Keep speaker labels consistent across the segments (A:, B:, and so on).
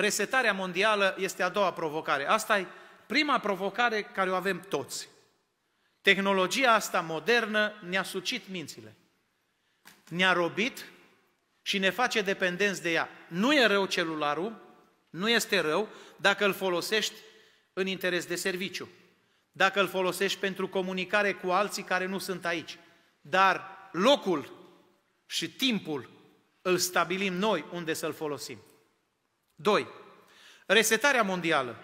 A: resetarea mondială este a doua provocare. Asta e prima provocare care o avem toți. Tehnologia asta modernă ne-a sucit mințile. Ne-a robit și ne face dependenți de ea. Nu e rău celularul, nu este rău dacă îl folosești în interes de serviciu, dacă îl folosești pentru comunicare cu alții care nu sunt aici. Dar locul și timpul îl stabilim noi unde să-l folosim. 2. Resetarea mondială.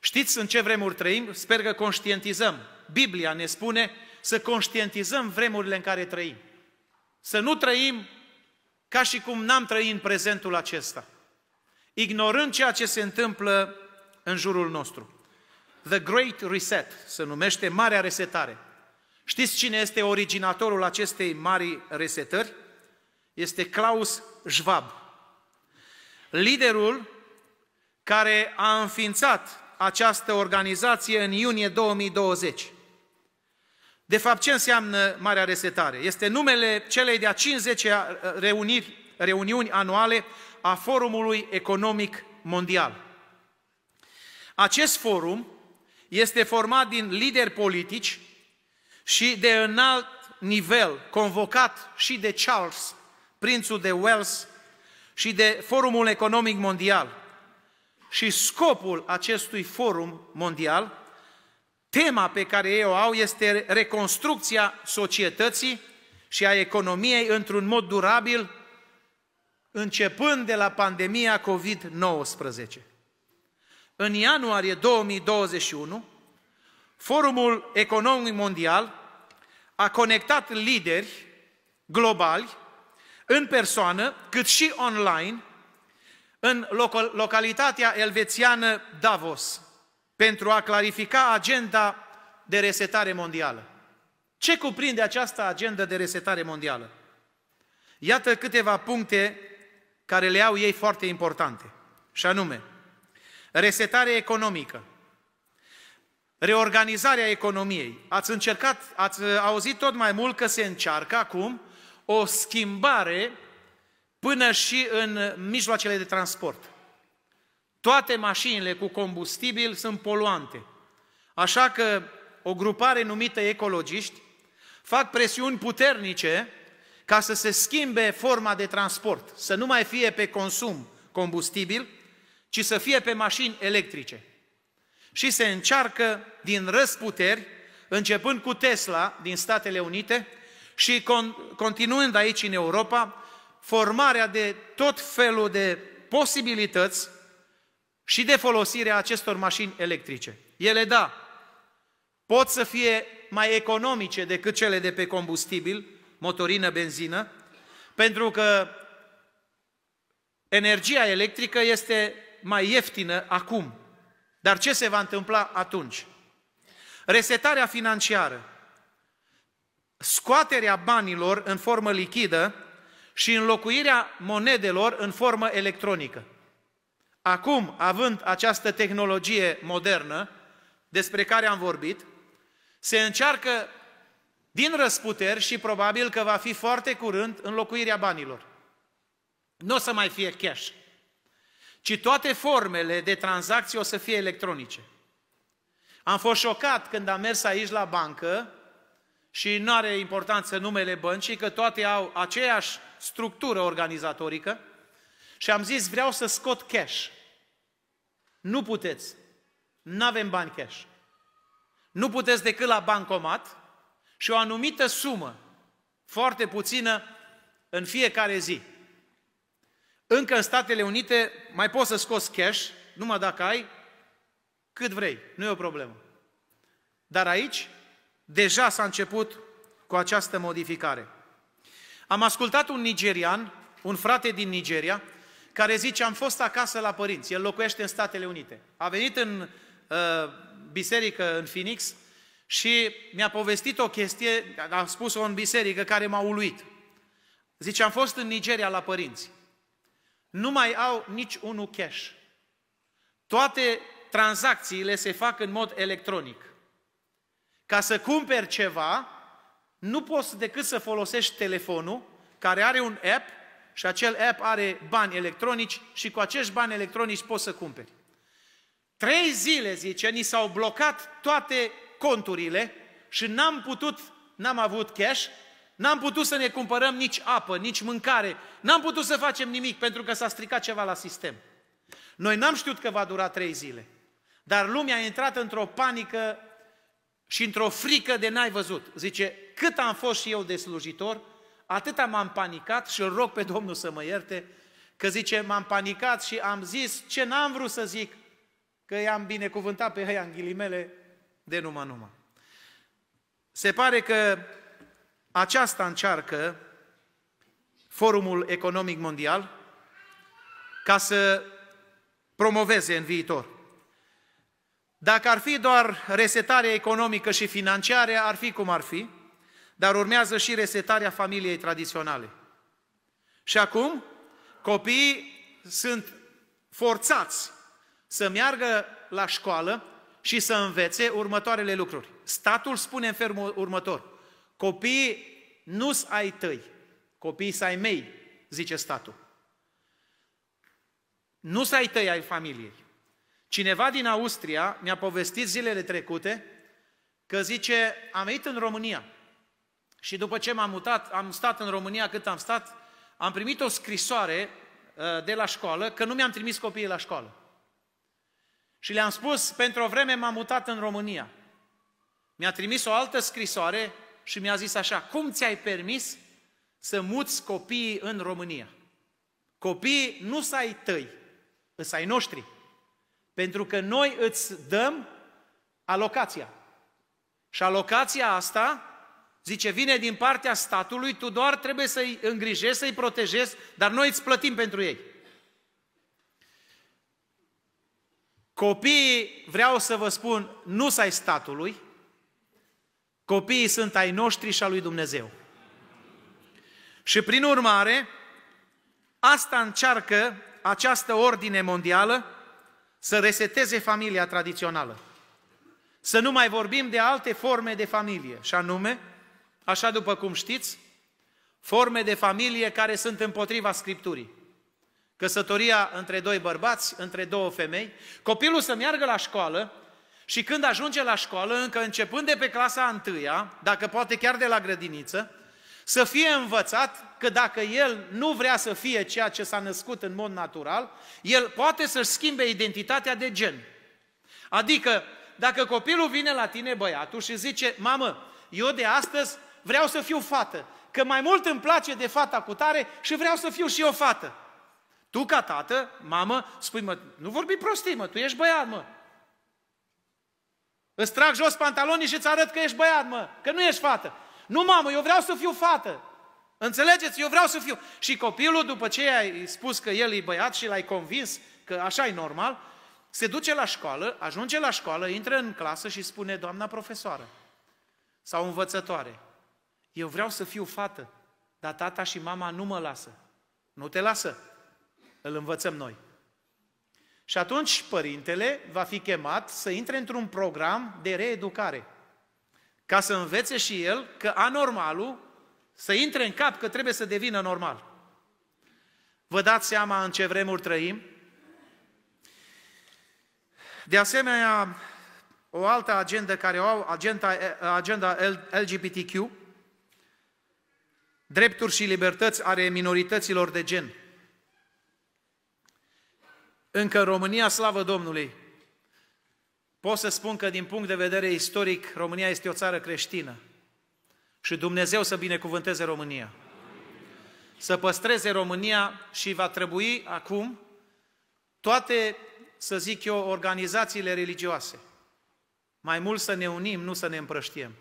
A: Știți în ce vremuri trăim? Sper că conștientizăm. Biblia ne spune să conștientizăm vremurile în care trăim. Să nu trăim ca și cum n-am trăit în prezentul acesta, ignorând ceea ce se întâmplă în jurul nostru. The Great Reset se numește Marea Resetare. Știți cine este originatorul acestei mari resetări? Este Klaus Schwab. Liderul care a înființat această organizație în iunie 2020. De fapt, ce înseamnă Marea Resetare? Este numele celei de-a 50-a uh, reuniri, reuniuni anuale a Forumului Economic Mondial. Acest forum este format din lideri politici și de înalt nivel, convocat și de Charles, prințul de Wales, și de Forumul Economic Mondial. Și scopul acestui forum mondial, tema pe care ei o au este reconstrucția societății și a economiei într-un mod durabil, începând de la pandemia COVID-19. În ianuarie 2021, Forumul Economic Mondial a conectat lideri globali în persoană, cât și online, în localitatea elvețiană Davos, pentru a clarifica agenda de resetare mondială. Ce cuprinde această agenda de resetare mondială? Iată câteva puncte care le au ei foarte importante, și anume, resetare economică, reorganizarea economiei. Ați încercat, ați auzit tot mai mult că se încearcă acum o schimbare până și în mijloacele de transport. Toate mașinile cu combustibil sunt poluante. Așa că o grupare numită ecologiști fac presiuni puternice ca să se schimbe forma de transport, să nu mai fie pe consum combustibil, ci să fie pe mașini electrice. Și se încearcă din răsputeri, începând cu Tesla din Statele Unite, și con- continuând aici în Europa, formarea de tot felul de posibilități și de folosirea acestor mașini electrice. Ele, da, pot să fie mai economice decât cele de pe combustibil, motorină, benzină, pentru că energia electrică este mai ieftină acum. Dar ce se va întâmpla atunci? Resetarea financiară, scoaterea banilor în formă lichidă și înlocuirea monedelor în formă electronică. Acum, având această tehnologie modernă despre care am vorbit, se încearcă din răsputeri și probabil că va fi foarte curând înlocuirea banilor. Nu o să mai fie cash, ci toate formele de tranzacții o să fie electronice. Am fost șocat când am mers aici la bancă și nu are importanță numele băncii, că toate au aceeași structură organizatorică și am zis vreau să scot cash. Nu puteți. Nu avem bani cash. Nu puteți decât la bancomat și o anumită sumă, foarte puțină, în fiecare zi. Încă în Statele Unite mai poți să scoți cash, numai dacă ai cât vrei, nu e o problemă. Dar aici Deja s-a început cu această modificare. Am ascultat un nigerian, un frate din Nigeria, care zice, am fost acasă la părinți, el locuiește în Statele Unite. A venit în uh, biserică în Phoenix și mi-a povestit o chestie, a spus-o în biserică, care m-a uluit. Zice, am fost în Nigeria la părinți. Nu mai au nici unul cash. Toate tranzacțiile se fac în mod electronic. Ca să cumperi ceva, nu poți decât să folosești telefonul care are un app și acel app are bani electronici și cu acești bani electronici poți să cumperi. Trei zile, zice, ni s-au blocat toate conturile și n-am putut, n-am avut cash, n-am putut să ne cumpărăm nici apă, nici mâncare, n-am putut să facem nimic pentru că s-a stricat ceva la sistem. Noi n-am știut că va dura trei zile, dar lumea a intrat într-o panică și într-o frică de n-ai văzut. Zice, cât am fost și eu de slujitor, atât m-am panicat și îl rog pe Domnul să mă ierte, că zice, m-am panicat și am zis ce n-am vrut să zic, că i-am binecuvântat pe ei în ghilimele de numai numai. Se pare că aceasta încearcă Forumul Economic Mondial ca să promoveze în viitor. Dacă ar fi doar resetarea economică și financiară, ar fi cum ar fi, dar urmează și resetarea familiei tradiționale. Și acum, copiii sunt forțați să meargă la școală și să învețe următoarele lucruri. Statul spune în felul următor, copiii nu-s ai tăi, copiii s ai mei, zice statul. Nu-s ai tăi ai familiei. Cineva din Austria mi-a povestit zilele trecute că zice, am venit în România și după ce m-am mutat, am stat în România cât am stat, am primit o scrisoare uh, de la școală că nu mi-am trimis copiii la școală. Și le-am spus, pentru o vreme m-am mutat în România. Mi-a trimis o altă scrisoare și mi-a zis așa, cum ți-ai permis să muți copiii în România? Copiii nu s-ai tăi, îs ai noștri. Pentru că noi îți dăm alocația. Și alocația asta, zice, vine din partea statului, tu doar trebuie să-i îngrijești, să-i protejezi, dar noi îți plătim pentru ei. Copiii, vreau să vă spun, nu s ai statului, copiii sunt ai noștri și a lui Dumnezeu. Și prin urmare, asta încearcă această ordine mondială, să reseteze familia tradițională. Să nu mai vorbim de alte forme de familie, și anume, așa după cum știți, forme de familie care sunt împotriva Scripturii. Căsătoria între doi bărbați, între două femei, copilul să meargă la școală și când ajunge la școală, încă începând de pe clasa întâia, dacă poate chiar de la grădiniță, să fie învățat că dacă el nu vrea să fie ceea ce s-a născut în mod natural, el poate să-și schimbe identitatea de gen. Adică, dacă copilul vine la tine, băiatul, și zice, mamă, eu de astăzi vreau să fiu fată, că mai mult îmi place de fata cu tare și vreau să fiu și eu fată. Tu, ca tată, mamă, spui, mă, nu vorbi prostii, mă, tu ești băiat, mă. Îți trag jos pantalonii și îți arăt că ești băiat, mă, că nu ești fată. Nu, mamă, eu vreau să fiu fată. Înțelegeți? Eu vreau să fiu. Și copilul, după ce ai spus că el e băiat și l-ai convins că așa e normal, se duce la școală, ajunge la școală, intră în clasă și spune, doamna profesoară sau învățătoare, eu vreau să fiu fată, dar tata și mama nu mă lasă. Nu te lasă. Îl învățăm noi. Și atunci părintele va fi chemat să intre într-un program de reeducare ca să învețe și el că anormalul să intre în cap că trebuie să devină normal. Vă dați seama în ce vremuri trăim? De asemenea, o altă agendă care o au, agenda, agenda LGBTQ, drepturi și libertăți are minorităților de gen. Încă în România, slavă Domnului, Pot să spun că din punct de vedere istoric, România este o țară creștină. Și Dumnezeu să binecuvânteze România. Să păstreze România și va trebui acum toate, să zic eu, organizațiile religioase. Mai mult să ne unim, nu să ne împrăștiem.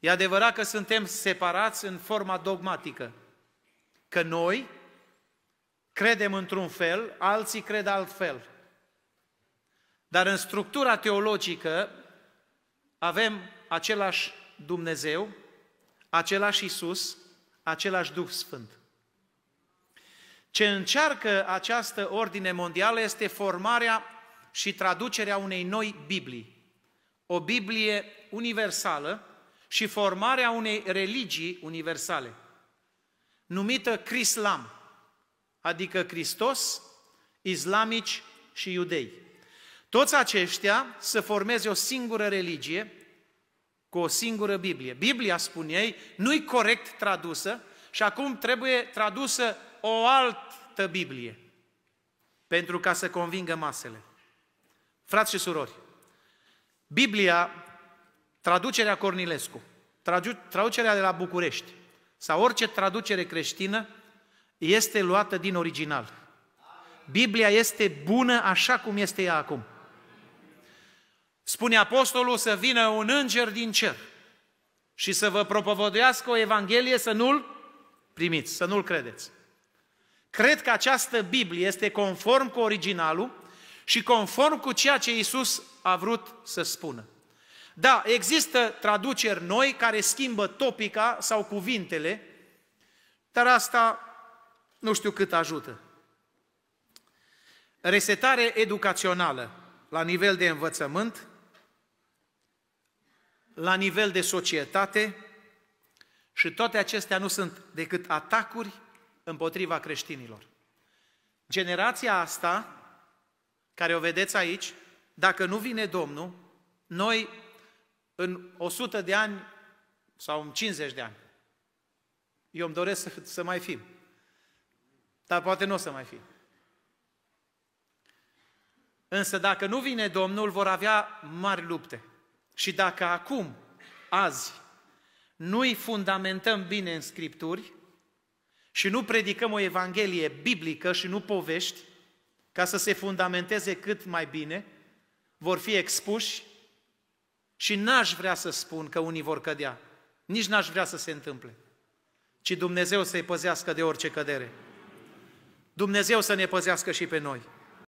A: E adevărat că suntem separați în forma dogmatică. Că noi credem într-un fel, alții cred altfel. Dar în structura teologică avem același Dumnezeu, același Isus, același Duh Sfânt. Ce încearcă această ordine mondială este formarea și traducerea unei noi Biblii. O Biblie universală și formarea unei religii universale, numită Crislam, adică Hristos, islamici și iudei. Toți aceștia să formeze o singură religie cu o singură Biblie. Biblia, spun ei, nu-i corect tradusă și acum trebuie tradusă o altă Biblie pentru ca să convingă masele. Frați și surori, Biblia, traducerea Cornilescu, traducerea de la București sau orice traducere creștină este luată din original. Biblia este bună așa cum este ea acum spune apostolul, să vină un înger din cer și să vă propovăduiască o Evanghelie să nu-l primiți, să nu-l credeți. Cred că această Biblie este conform cu originalul și conform cu ceea ce Iisus a vrut să spună. Da, există traduceri noi care schimbă topica sau cuvintele, dar asta nu știu cât ajută. Resetare educațională la nivel de învățământ, la nivel de societate și toate acestea nu sunt decât atacuri împotriva creștinilor. Generația asta, care o vedeți aici, dacă nu vine Domnul, noi în 100 de ani sau în 50 de ani, eu îmi doresc să, să mai fim, dar poate nu o să mai fim. Însă dacă nu vine Domnul, vor avea mari lupte. Și dacă acum, azi, nu îi fundamentăm bine în Scripturi și nu predicăm o Evanghelie biblică și nu povești, ca să se fundamenteze cât mai bine, vor fi expuși și n-aș vrea să spun că unii vor cădea, nici n-aș vrea să se întâmple, ci Dumnezeu să-i păzească de orice cădere. Dumnezeu să ne păzească și pe noi.